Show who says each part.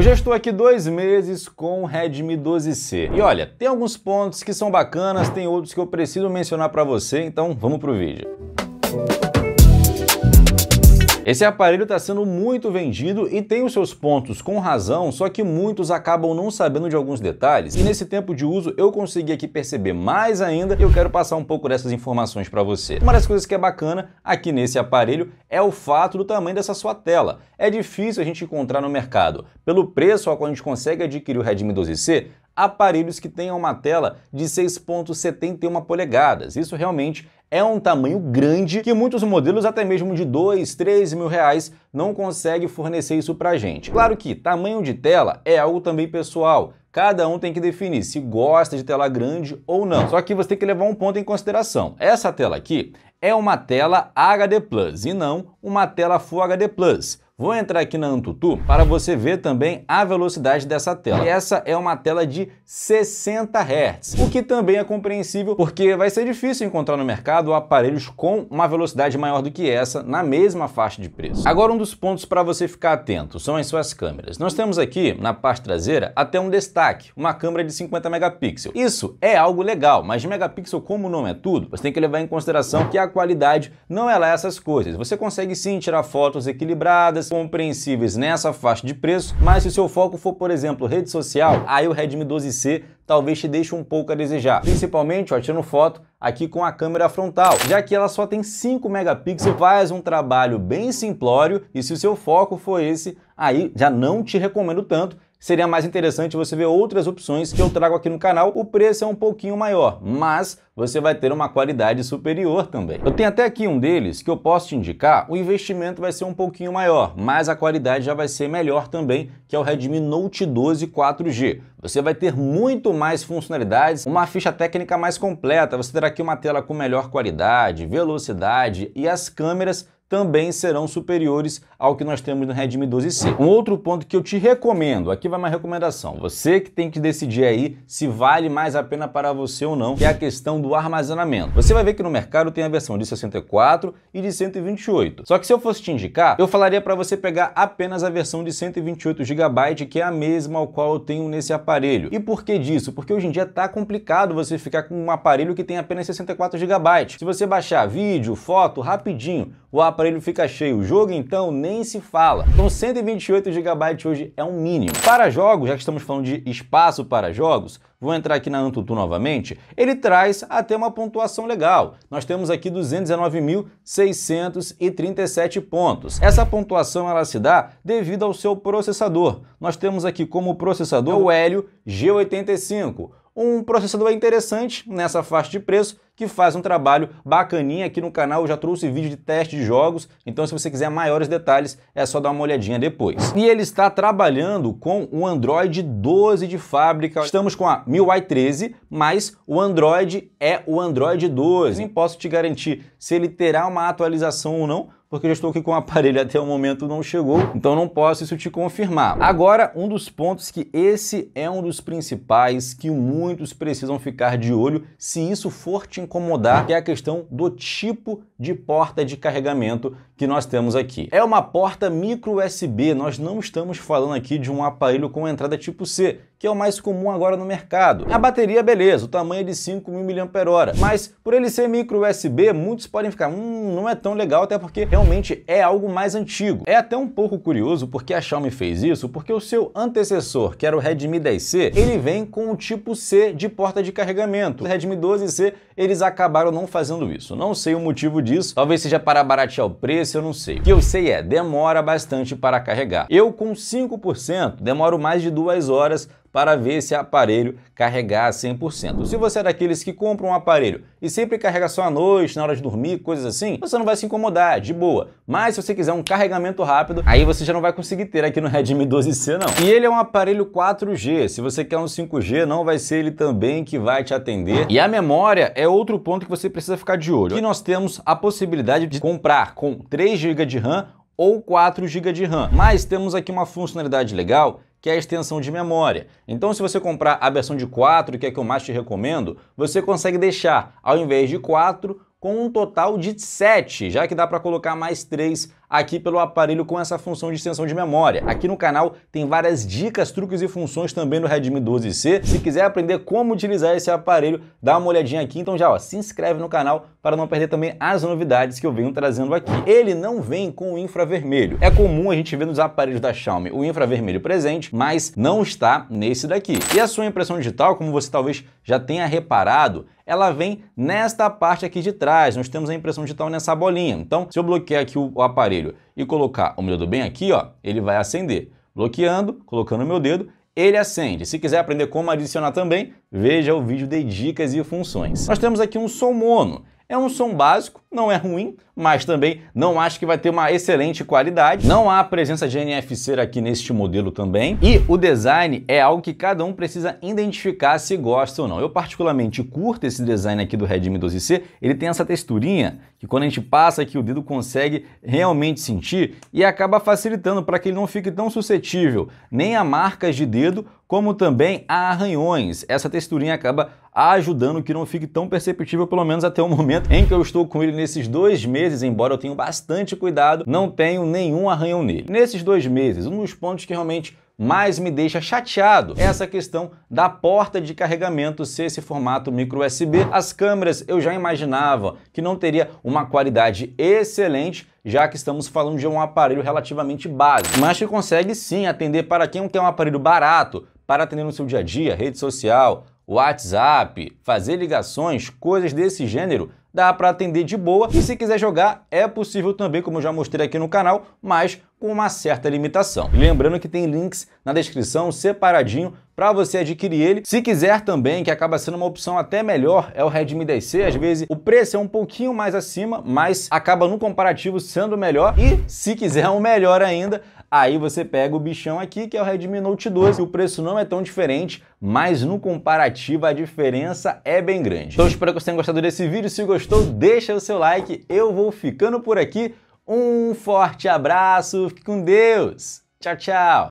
Speaker 1: Eu já estou aqui dois meses com o Redmi 12C. E olha, tem alguns pontos que são bacanas, tem outros que eu preciso mencionar para você, então vamos pro vídeo. Esse aparelho está sendo muito vendido e tem os seus pontos com razão, só que muitos acabam não sabendo de alguns detalhes. E nesse tempo de uso eu consegui aqui perceber mais ainda e eu quero passar um pouco dessas informações para você. Uma das coisas que é bacana aqui nesse aparelho é o fato do tamanho dessa sua tela. É difícil a gente encontrar no mercado. Pelo preço ao qual a gente consegue adquirir o Redmi 12C, aparelhos que tenham uma tela de 6.71 polegadas. Isso realmente é um tamanho grande que muitos modelos, até mesmo de 2, 3 mil reais, não conseguem fornecer isso pra gente. Claro que tamanho de tela é algo também pessoal. Cada um tem que definir se gosta de tela grande ou não. Só que você tem que levar um ponto em consideração. Essa tela aqui é uma tela HD Plus e não uma tela Full HD Plus. Vou entrar aqui na Antutu para você ver também a velocidade dessa tela. E essa é uma tela de 60 Hz, o que também é compreensível porque vai ser difícil encontrar no mercado aparelhos com uma velocidade maior do que essa na mesma faixa de preço. Agora um dos pontos para você ficar atento são as suas câmeras. Nós temos aqui na parte traseira até um destaque, uma câmera de 50 megapixels. Isso é algo legal, mas megapixel como não é tudo, você tem que levar em consideração que a qualidade não é lá essas coisas. Você consegue sim tirar fotos equilibradas, compreensíveis nessa faixa de preço, mas se o seu foco for, por exemplo, rede social, aí o Redmi 12C talvez te deixe um pouco a desejar, principalmente ó, tirando foto aqui com a câmera frontal, já que ela só tem 5 megapixels, faz um trabalho bem simplório e se o seu foco for esse, aí já não te recomendo tanto, seria mais interessante você ver outras opções que eu trago aqui no canal. O preço é um pouquinho maior, mas você vai ter uma qualidade superior também. Eu tenho até aqui um deles que eu posso te indicar, o investimento vai ser um pouquinho maior, mas a qualidade já vai ser melhor também, que é o Redmi Note 12 4G. Você vai ter muito mais funcionalidades, uma ficha técnica mais completa, você terá aqui uma tela com melhor qualidade, velocidade e as câmeras também serão superiores ao que nós temos no Redmi 12C. Um outro ponto que eu te recomendo, aqui vai uma recomendação, você que tem que decidir aí se vale mais a pena para você ou não, que é a questão do armazenamento. Você vai ver que no mercado tem a versão de 64 e de 128. Só que se eu fosse te indicar, eu falaria para você pegar apenas a versão de 128 GB, que é a mesma ao qual eu tenho nesse aparelho. E por que disso? Porque hoje em dia tá complicado você ficar com um aparelho que tem apenas 64 GB. Se você baixar vídeo, foto, rapidinho, o aparelho aparelho fica cheio. O jogo então nem se fala. Então 128 GB hoje é um mínimo. Para jogos, já que estamos falando de espaço para jogos, vou entrar aqui na Antutu novamente, ele traz até uma pontuação legal. Nós temos aqui 219.637 pontos. Essa pontuação ela se dá devido ao seu processador. Nós temos aqui como processador o Helio G85, um processador interessante nessa faixa de preço, que faz um trabalho bacaninha aqui no canal. Eu já trouxe vídeo de teste de jogos, então se você quiser maiores detalhes, é só dar uma olhadinha depois. E ele está trabalhando com o Android 12 de fábrica. Estamos com a MIUI 13, mas o Android é o Android 12. Nem posso te garantir se ele terá uma atualização ou não, porque eu já estou aqui com o aparelho até o momento não chegou, então não posso isso te confirmar. Agora, um dos pontos que esse é um dos principais que muitos precisam ficar de olho se isso for te incomodar, que é a questão do tipo de porta de carregamento que nós temos aqui. É uma porta micro USB, nós não estamos falando aqui de um aparelho com entrada tipo C, que é o mais comum agora no mercado. A bateria, beleza, o tamanho é de 5.000 mAh, mas por ele ser micro USB, muitos podem ficar, hum, não é tão legal, até porque realmente é algo mais antigo. É até um pouco curioso porque a Xiaomi fez isso, porque o seu antecessor, que era o Redmi 10C, ele vem com o tipo C de porta de carregamento. O Redmi 12C, eles acabaram não fazendo isso. Não sei o motivo disso, talvez seja para baratear o preço, esse eu não sei. O que eu sei é, demora bastante para carregar. Eu com 5% demoro mais de duas horas para ver esse aparelho carregar a 100%. Se você é daqueles que compra um aparelho e sempre carrega só à noite, na hora de dormir, coisas assim, você não vai se incomodar, de boa. Mas se você quiser um carregamento rápido, aí você já não vai conseguir ter aqui no Redmi 12C não. E ele é um aparelho 4G, se você quer um 5G, não vai ser ele também que vai te atender. E a memória é outro ponto que você precisa ficar de olho. Aqui nós temos a possibilidade de comprar com 3 GB de RAM ou 4 GB de RAM. Mas temos aqui uma funcionalidade legal que é a extensão de memória. Então, se você comprar a versão de 4, que é a que eu mais te recomendo, você consegue deixar, ao invés de 4, com um total de 7, já que dá para colocar mais 3 aqui pelo aparelho com essa função de extensão de memória. Aqui no canal tem várias dicas, truques e funções também no Redmi 12C. Se quiser aprender como utilizar esse aparelho, dá uma olhadinha aqui. Então já ó, se inscreve no canal para não perder também as novidades que eu venho trazendo aqui. Ele não vem com o infravermelho. É comum a gente ver nos aparelhos da Xiaomi o infravermelho presente, mas não está nesse daqui. E a sua impressão digital, como você talvez já tenha reparado, ela vem nesta parte aqui de trás. Nós temos a impressão digital nessa bolinha. Então, se eu bloquear aqui o aparelho e colocar o meu dedo bem aqui, ó, ele vai acender. Bloqueando, colocando o meu dedo, ele acende. Se quiser aprender como adicionar também, veja o vídeo de dicas e funções. Nós temos aqui um som mono. É um som básico, não é ruim, mas também não acho que vai ter uma excelente qualidade. Não há presença de NFC aqui neste modelo também. E o design é algo que cada um precisa identificar se gosta ou não. Eu particularmente curto esse design aqui do Redmi 12C. Ele tem essa texturinha que quando a gente passa aqui o dedo consegue realmente sentir e acaba facilitando para que ele não fique tão suscetível nem a marcas de dedo como também a arranhões. Essa texturinha acaba ajudando que não fique tão perceptível, pelo menos até o momento em que eu estou com ele nesses dois meses, embora eu tenha bastante cuidado, não tenho nenhum arranhão nele. Nesses dois meses, um dos pontos que realmente mais me deixa chateado é essa questão da porta de carregamento ser esse formato micro USB. As câmeras eu já imaginava que não teria uma qualidade excelente, já que estamos falando de um aparelho relativamente básico, mas que consegue sim atender para quem quer um aparelho barato, para atender no seu dia a dia, rede social, WhatsApp, fazer ligações, coisas desse gênero, dá para atender de boa. E se quiser jogar, é possível também, como eu já mostrei aqui no canal, mas com uma certa limitação. lembrando que tem links na descrição separadinho para você adquirir ele. Se quiser também, que acaba sendo uma opção até melhor, é o Redmi 10C. Às vezes o preço é um pouquinho mais acima, mas acaba no comparativo sendo melhor. E se quiser um melhor ainda, Aí você pega o bichão aqui, que é o Redmi Note 12, o preço não é tão diferente, mas no comparativo a diferença é bem grande. Então espero que você tenha gostado desse vídeo, se gostou deixa o seu like, eu vou ficando por aqui, um forte abraço, fique com Deus, tchau tchau!